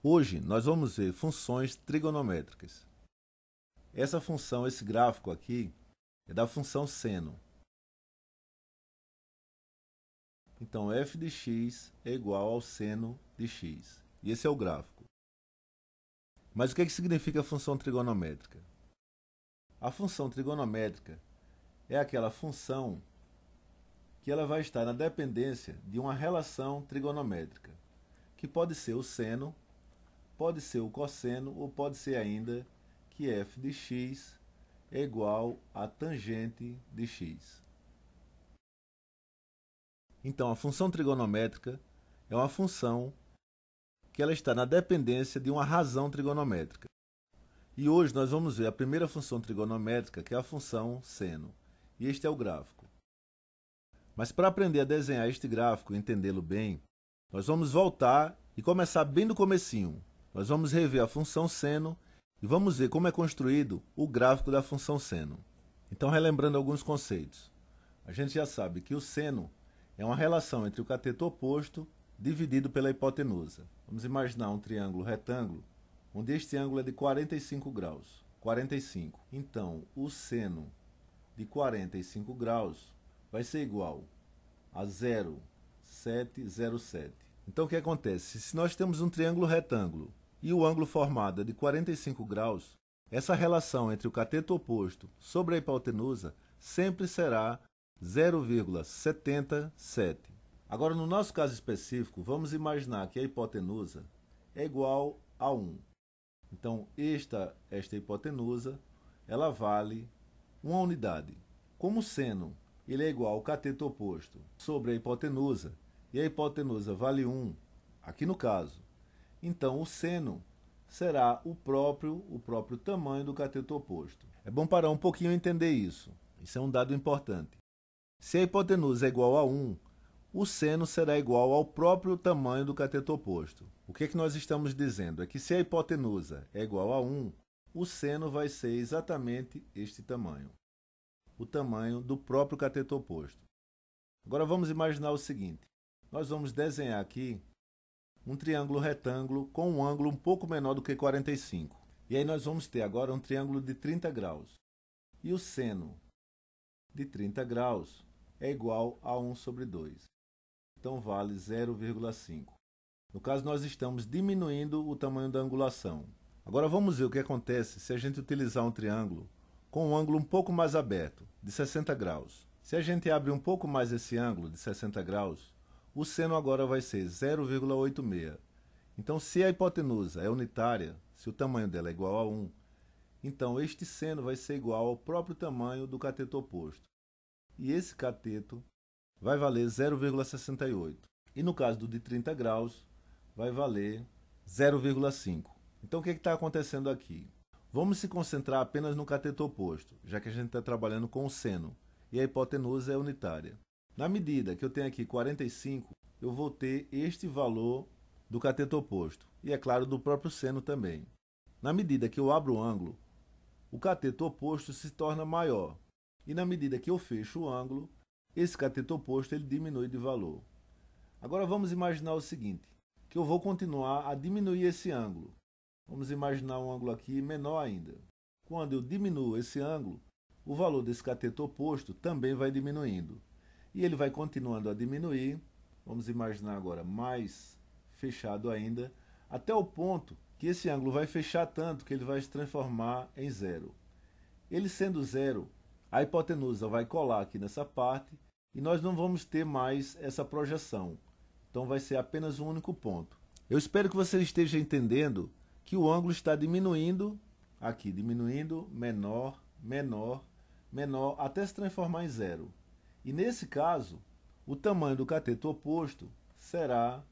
Hoje nós vamos ver funções trigonométricas. Essa função, esse gráfico aqui, é da função seno. Então f de x é igual ao seno de x. E esse é o gráfico. Mas o que, é que significa a função trigonométrica? A função trigonométrica é aquela função que ela vai estar na dependência de uma relação trigonométrica, que pode ser o seno pode ser o cosseno ou pode ser ainda que f de x é igual a tangente de x. Então, a função trigonométrica é uma função que ela está na dependência de uma razão trigonométrica. E hoje nós vamos ver a primeira função trigonométrica, que é a função seno. E este é o gráfico. Mas para aprender a desenhar este gráfico e entendê-lo bem, nós vamos voltar e começar bem do comecinho, nós vamos rever a função seno e vamos ver como é construído o gráfico da função seno. Então, relembrando alguns conceitos. A gente já sabe que o seno é uma relação entre o cateto oposto dividido pela hipotenusa. Vamos imaginar um triângulo retângulo, onde este ângulo é de 45 graus. 45. Então, o seno de 45 graus vai ser igual a 0,707. Então o que acontece? Se nós temos um triângulo retângulo e o ângulo formado é de 45 graus, essa relação entre o cateto oposto sobre a hipotenusa sempre será 0,77. Agora, no nosso caso específico, vamos imaginar que a hipotenusa é igual a 1. Então, esta, esta hipotenusa ela vale uma unidade. Como o seno ele é igual ao cateto oposto sobre a hipotenusa, e a hipotenusa vale 1, aqui no caso. Então o seno será o próprio, o próprio tamanho do cateto oposto. É bom parar um pouquinho e entender isso. Isso é um dado importante. Se a hipotenusa é igual a 1, o seno será igual ao próprio tamanho do cateto oposto. O que, é que nós estamos dizendo? É que se a hipotenusa é igual a 1, o seno vai ser exatamente este tamanho. O tamanho do próprio cateto oposto. Agora vamos imaginar o seguinte nós vamos desenhar aqui um triângulo retângulo com um ângulo um pouco menor do que 45. E aí nós vamos ter agora um triângulo de 30 graus. E o seno de 30 graus é igual a 1 sobre 2. Então vale 0,5. No caso, nós estamos diminuindo o tamanho da angulação. Agora vamos ver o que acontece se a gente utilizar um triângulo com um ângulo um pouco mais aberto, de 60 graus. Se a gente abre um pouco mais esse ângulo de 60 graus, o seno agora vai ser 0,86. Então, se a hipotenusa é unitária, se o tamanho dela é igual a 1, então este seno vai ser igual ao próprio tamanho do cateto oposto. E esse cateto vai valer 0,68. E no caso do de 30 graus, vai valer 0,5. Então, o que é está acontecendo aqui? Vamos se concentrar apenas no cateto oposto, já que a gente está trabalhando com o seno e a hipotenusa é unitária. Na medida que eu tenho aqui 45, eu vou ter este valor do cateto oposto, e é claro, do próprio seno também. Na medida que eu abro o ângulo, o cateto oposto se torna maior, e na medida que eu fecho o ângulo, esse cateto oposto ele diminui de valor. Agora vamos imaginar o seguinte, que eu vou continuar a diminuir esse ângulo. Vamos imaginar um ângulo aqui menor ainda. Quando eu diminuo esse ângulo, o valor desse cateto oposto também vai diminuindo. E ele vai continuando a diminuir, vamos imaginar agora mais fechado ainda, até o ponto que esse ângulo vai fechar tanto que ele vai se transformar em zero. Ele sendo zero, a hipotenusa vai colar aqui nessa parte e nós não vamos ter mais essa projeção. Então vai ser apenas um único ponto. Eu espero que você esteja entendendo que o ângulo está diminuindo, aqui diminuindo, menor, menor, menor, até se transformar em zero. E nesse caso, o tamanho do cateto oposto será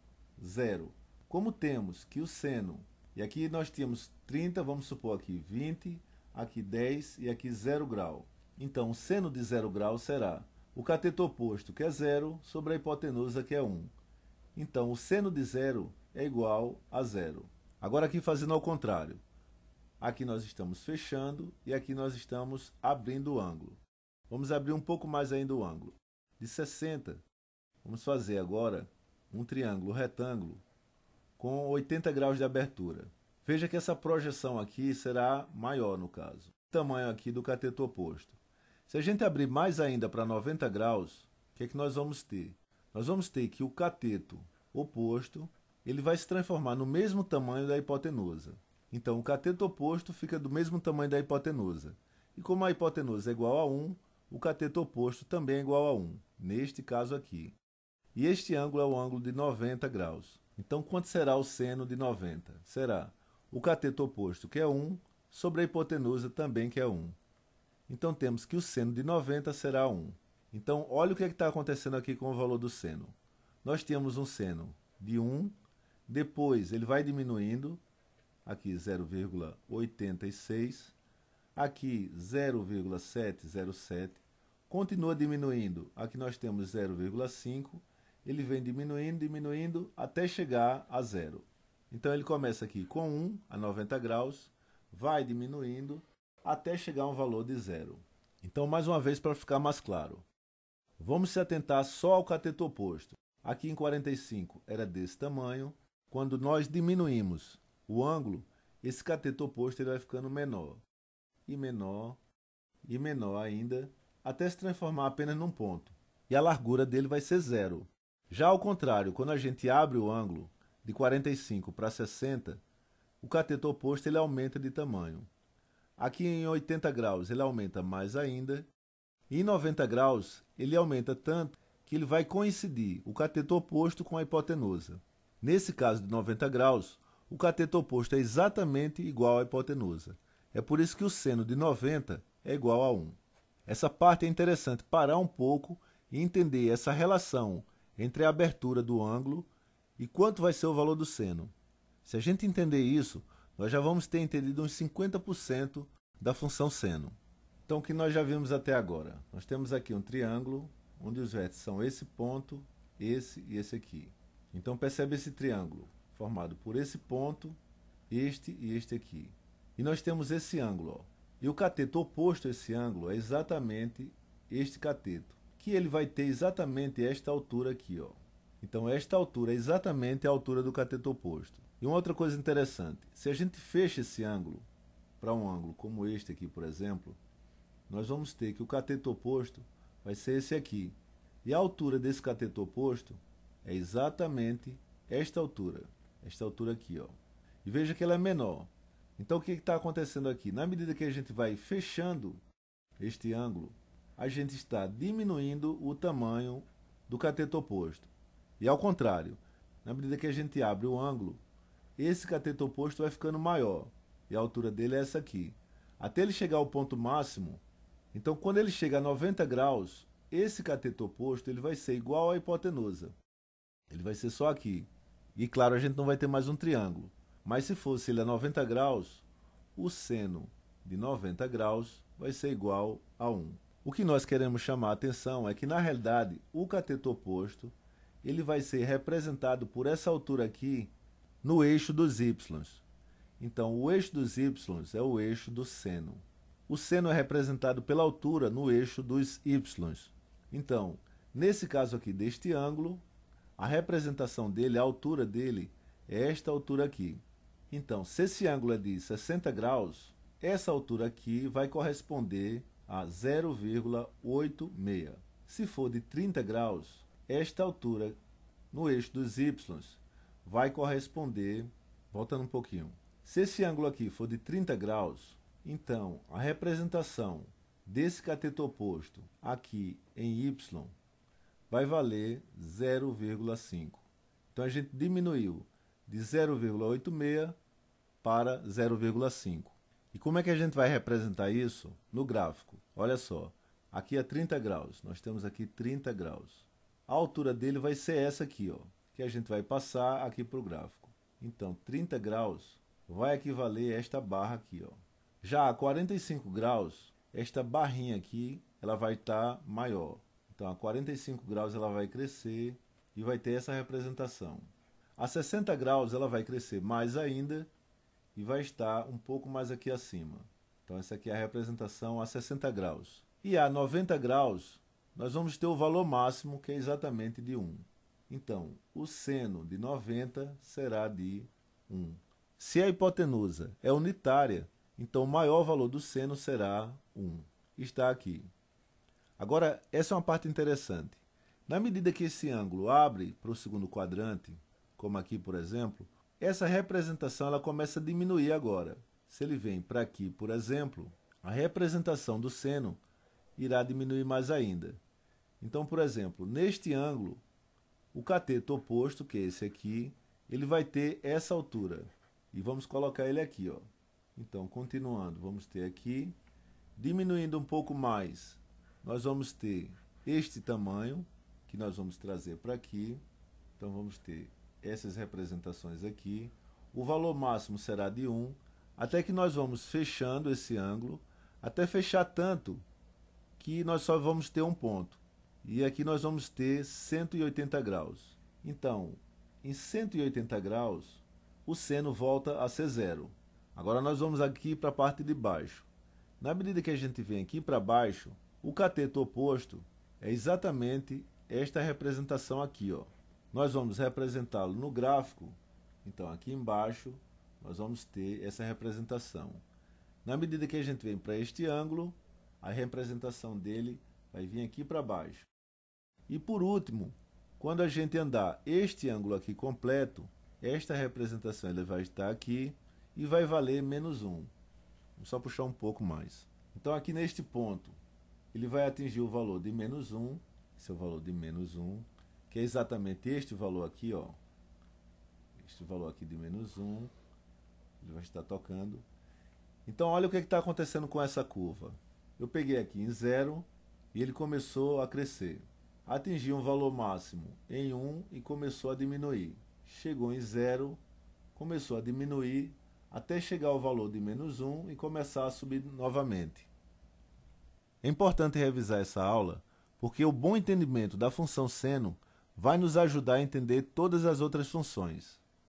zero. Como temos que o seno, e aqui nós tínhamos 30, vamos supor aqui 20, aqui 10 e aqui 0 grau. Então, o seno de 0 grau será o cateto oposto, que é 0, sobre a hipotenusa, que é 1. Então, o seno de 0 é igual a zero. Agora, aqui fazendo ao contrário. Aqui nós estamos fechando e aqui nós estamos abrindo o ângulo. Vamos abrir um pouco mais ainda o ângulo. De 60, vamos fazer agora um triângulo retângulo com 80 graus de abertura. Veja que essa projeção aqui será maior no caso. tamanho aqui do cateto oposto. Se a gente abrir mais ainda para 90 graus, o que é que nós vamos ter? Nós vamos ter que o cateto oposto ele vai se transformar no mesmo tamanho da hipotenusa. Então, o cateto oposto fica do mesmo tamanho da hipotenusa. E como a hipotenusa é igual a 1, o cateto oposto também é igual a 1, neste caso aqui. E este ângulo é o ângulo de 90 graus. Então, quanto será o seno de 90? Será o cateto oposto, que é 1, sobre a hipotenusa, também que é 1. Então, temos que o seno de 90 será 1. Então, olha o que é está acontecendo aqui com o valor do seno. Nós temos um seno de 1, depois ele vai diminuindo, aqui 0,86, Aqui 0,707 continua diminuindo. Aqui nós temos 0,5. Ele vem diminuindo, diminuindo até chegar a zero. Então ele começa aqui com 1 a 90 graus, vai diminuindo até chegar a um valor de zero. Então, mais uma vez, para ficar mais claro, vamos se atentar só ao cateto oposto. Aqui em 45 era desse tamanho. Quando nós diminuímos o ângulo, esse cateto oposto ele vai ficando menor e menor e menor ainda, até se transformar apenas num ponto, e a largura dele vai ser zero. Já ao contrário, quando a gente abre o ângulo de 45 para 60, o cateto oposto ele aumenta de tamanho. Aqui em 80 graus ele aumenta mais ainda, e em 90 graus ele aumenta tanto que ele vai coincidir o cateto oposto com a hipotenusa. Nesse caso de 90 graus, o cateto oposto é exatamente igual à hipotenusa. É por isso que o seno de 90 é igual a 1. Essa parte é interessante parar um pouco e entender essa relação entre a abertura do ângulo e quanto vai ser o valor do seno. Se a gente entender isso, nós já vamos ter entendido uns 50% da função seno. Então, o que nós já vimos até agora? Nós temos aqui um triângulo, onde os vértices são esse ponto, esse e esse aqui. Então, percebe esse triângulo formado por esse ponto, este e este aqui. E nós temos esse ângulo. Ó. E o cateto oposto a esse ângulo é exatamente este cateto, que ele vai ter exatamente esta altura aqui. Ó. Então, esta altura é exatamente a altura do cateto oposto. E uma outra coisa interessante, se a gente fecha esse ângulo para um ângulo como este aqui, por exemplo, nós vamos ter que o cateto oposto vai ser esse aqui. E a altura desse cateto oposto é exatamente esta altura, esta altura aqui. Ó. E veja que ela é menor, então o que está acontecendo aqui? Na medida que a gente vai fechando este ângulo, a gente está diminuindo o tamanho do cateto oposto. E ao contrário, na medida que a gente abre o ângulo, esse cateto oposto vai ficando maior. E a altura dele é essa aqui. Até ele chegar ao ponto máximo, então quando ele chega a 90 graus, esse cateto oposto ele vai ser igual à hipotenusa. Ele vai ser só aqui. E claro, a gente não vai ter mais um triângulo. Mas se fosse ele a 90 graus, o seno de 90 graus vai ser igual a 1. O que nós queremos chamar a atenção é que, na realidade, o cateto oposto ele vai ser representado por essa altura aqui no eixo dos y. Então, o eixo dos y é o eixo do seno. O seno é representado pela altura no eixo dos y. Então, nesse caso aqui deste ângulo, a representação dele, a altura dele, é esta altura aqui. Então, se esse ângulo é de 60 graus, essa altura aqui vai corresponder a 0,86. Se for de 30 graus, esta altura no eixo dos y vai corresponder, voltando um pouquinho, se esse ângulo aqui for de 30 graus, então a representação desse cateto oposto aqui em y vai valer 0,5. Então a gente diminuiu de 0,86 para 0,5. E como é que a gente vai representar isso no gráfico? Olha só, aqui é 30 graus, nós temos aqui 30 graus. A altura dele vai ser essa aqui, ó, que a gente vai passar aqui para o gráfico. Então, 30 graus vai equivaler a esta barra aqui. Ó. Já a 45 graus, esta barrinha aqui ela vai estar tá maior. Então, a 45 graus ela vai crescer e vai ter essa representação. A 60 graus ela vai crescer mais ainda e vai estar um pouco mais aqui acima. Então essa aqui é a representação a 60 graus. E a 90 graus nós vamos ter o valor máximo que é exatamente de 1. Então o seno de 90 será de 1. Se a hipotenusa é unitária, então o maior valor do seno será 1. Está aqui. Agora, essa é uma parte interessante. Na medida que esse ângulo abre para o segundo quadrante, como aqui por exemplo, essa representação ela começa a diminuir agora. Se ele vem para aqui, por exemplo, a representação do seno irá diminuir mais ainda. Então, por exemplo, neste ângulo, o cateto oposto, que é esse aqui, ele vai ter essa altura. E vamos colocar ele aqui. Ó. Então, continuando, vamos ter aqui, diminuindo um pouco mais, nós vamos ter este tamanho, que nós vamos trazer para aqui. Então, vamos ter essas representações aqui. O valor máximo será de 1, até que nós vamos fechando esse ângulo, até fechar tanto que nós só vamos ter um ponto. E aqui nós vamos ter 180 graus. Então, em 180 graus, o seno volta a ser zero. Agora nós vamos aqui para a parte de baixo. Na medida que a gente vem aqui para baixo, o cateto oposto é exatamente esta representação aqui, ó. Nós vamos representá-lo no gráfico. Então, aqui embaixo, nós vamos ter essa representação. Na medida que a gente vem para este ângulo, a representação dele vai vir aqui para baixo. E por último, quando a gente andar este ângulo aqui completo, esta representação ele vai estar aqui e vai valer menos 1. Vamos só puxar um pouco mais. Então aqui neste ponto, ele vai atingir o valor de menos 1, esse é o valor de menos 1, que é exatamente este valor aqui, ó. Este valor aqui de menos 1, ele vai estar tocando. Então, olha o que é está acontecendo com essa curva. Eu peguei aqui em zero e ele começou a crescer. Atingiu um valor máximo em 1 e começou a diminuir. Chegou em zero, começou a diminuir até chegar ao valor de menos 1 e começar a subir novamente. É importante revisar essa aula porque o bom entendimento da função seno vai nos ajudar a entender todas as outras funções.